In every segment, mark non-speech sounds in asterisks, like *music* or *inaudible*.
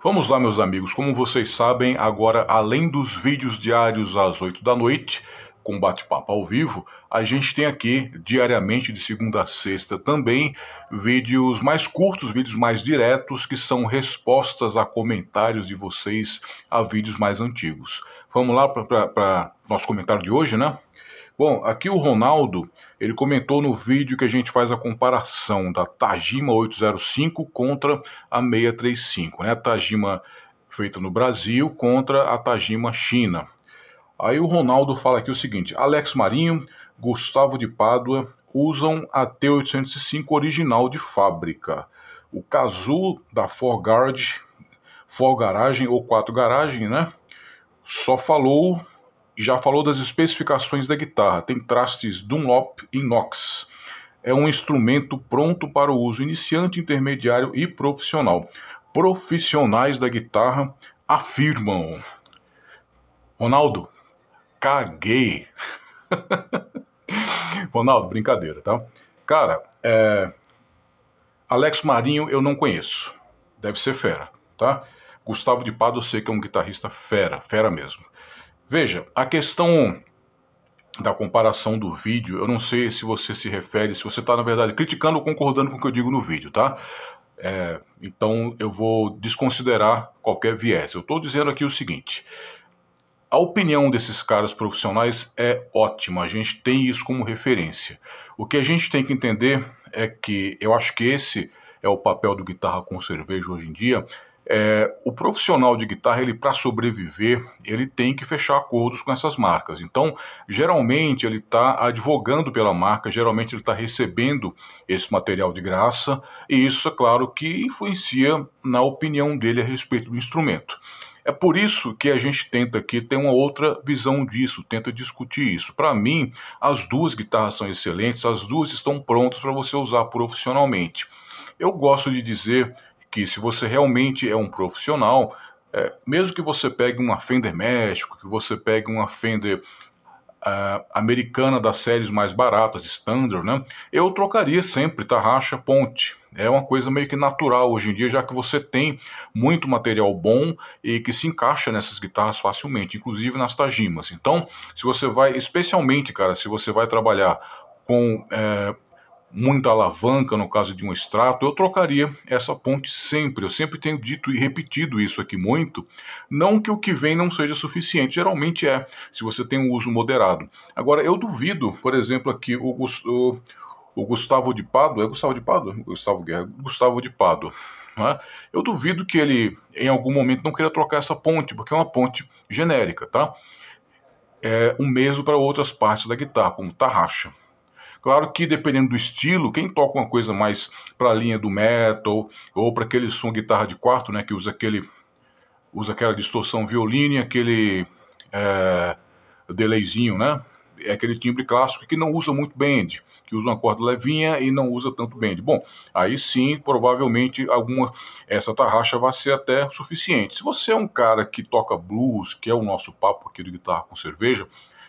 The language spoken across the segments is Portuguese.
Vamos lá, meus amigos. Como vocês sabem, agora, além dos vídeos diários às 8 da noite, com bate-papo ao vivo, a gente tem aqui diariamente, de segunda a sexta também, vídeos mais curtos, vídeos mais diretos, que são respostas a comentários de vocês a vídeos mais antigos. Vamos lá para nosso comentário de hoje, né? Bom, aqui o Ronaldo, ele comentou no vídeo que a gente faz a comparação da Tajima 805 contra a 635, né? A Tajima feita no Brasil contra a Tajima China. Aí o Ronaldo fala aqui o seguinte: Alex Marinho, Gustavo de Pádua usam a T805 original de fábrica. O Kazoo da Ford Garage, Ford Garagem ou 4 Garagem, né? Só falou, já falou das especificações da guitarra. Tem trastes Dunlop e Nox. É um instrumento pronto para o uso iniciante, intermediário e profissional. Profissionais da guitarra afirmam. Ronaldo, caguei. *laughs* Ronaldo, brincadeira, tá? Cara, é... Alex Marinho eu não conheço. Deve ser fera, tá? Gustavo de Pado eu sei que é um guitarrista fera, fera mesmo. Veja, a questão da comparação do vídeo, eu não sei se você se refere, se você está, na verdade, criticando ou concordando com o que eu digo no vídeo, tá? É, então eu vou desconsiderar qualquer viés. Eu estou dizendo aqui o seguinte: a opinião desses caras profissionais é ótima, a gente tem isso como referência. O que a gente tem que entender é que eu acho que esse é o papel do guitarra com cerveja hoje em dia. É, o profissional de guitarra, ele para sobreviver, ele tem que fechar acordos com essas marcas. Então, geralmente ele está advogando pela marca, geralmente ele está recebendo esse material de graça, e isso, é claro, que influencia na opinião dele a respeito do instrumento. É por isso que a gente tenta aqui ter uma outra visão disso, tenta discutir isso. Para mim, as duas guitarras são excelentes, as duas estão prontas para você usar profissionalmente. Eu gosto de dizer que se você realmente é um profissional, é, mesmo que você pegue uma Fender México, que você pegue uma Fender uh, americana das séries mais baratas, standard, né? Eu trocaria sempre Tarraxa Ponte. É uma coisa meio que natural hoje em dia, já que você tem muito material bom e que se encaixa nessas guitarras facilmente, inclusive nas Tajimas. Então, se você vai, especialmente, cara, se você vai trabalhar com eh, muita alavanca no caso de um extrato, eu trocaria essa ponte sempre. Eu sempre tenho dito e repetido isso aqui muito. Não que o que vem não seja suficiente, geralmente é, se você tem um uso moderado. Agora, eu duvido, por exemplo, aqui o, o, o Gustavo de Pado, é Gustavo de Pado? Gustavo Guerra, Gustavo de Pado. É? Eu duvido que ele, em algum momento, não queira trocar essa ponte, porque é uma ponte genérica, tá? É o mesmo para outras partes da guitarra, como tarraxa. Claro que dependendo do estilo, quem toca uma coisa mais para a linha do metal ou para aquele som guitarra de quarto, né, que usa aquele usa aquela distorção violina, aquele é, delayzinho, né? É aquele timbre clássico que não usa muito bend, que usa uma corda levinha e não usa tanto bend. Bom, aí sim, provavelmente alguma essa tarraxa vai ser até suficiente. Se você é um cara que toca blues, que é o nosso papo aqui do guitarra com cerveja,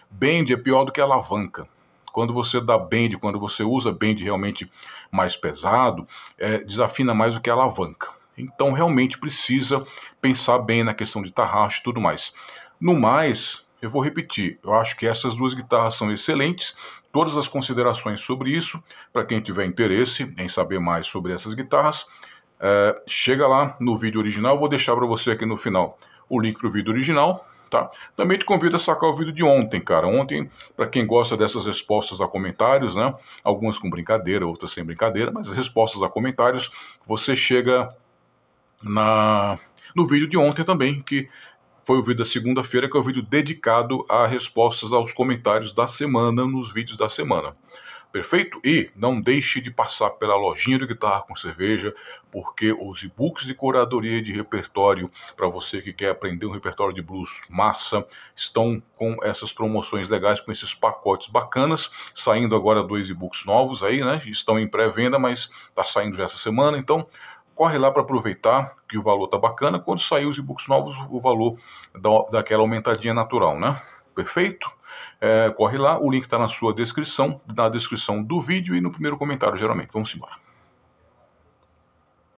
bend é pior do que alavanca. Quando você dá bend, quando você usa bend realmente mais pesado, é, desafina mais do que a alavanca. Então realmente precisa pensar bem na questão de tarraxa e tudo mais. No mais, eu vou repetir, eu acho que essas duas guitarras são excelentes. Todas as considerações sobre isso, para quem tiver interesse em saber mais sobre essas guitarras, é, chega lá no vídeo original. Eu vou deixar para você aqui no final o link para o vídeo original tá? Também te convido a sacar o vídeo de ontem, cara. Ontem, para quem gosta dessas respostas a comentários, né? Algumas com brincadeira, outras sem brincadeira, mas as respostas a comentários, você chega na no vídeo de ontem também, que foi o vídeo da segunda-feira, que é o vídeo dedicado a respostas aos comentários da semana, nos vídeos da semana. Perfeito? E não deixe de passar pela lojinha de guitarra com cerveja, porque os e-books de curadoria de repertório, para você que quer aprender um repertório de blues massa, estão com essas promoções legais, com esses pacotes bacanas. Saindo agora dois e-books novos aí, né? Estão em pré-venda, mas está saindo já essa semana, então corre lá para aproveitar que o valor tá bacana. Quando sair os e-books novos, o valor dá, daquela aumentadinha natural, né? Perfeito? É, corre lá, o link está na sua descrição, na descrição do vídeo e no primeiro comentário, geralmente. Vamos embora.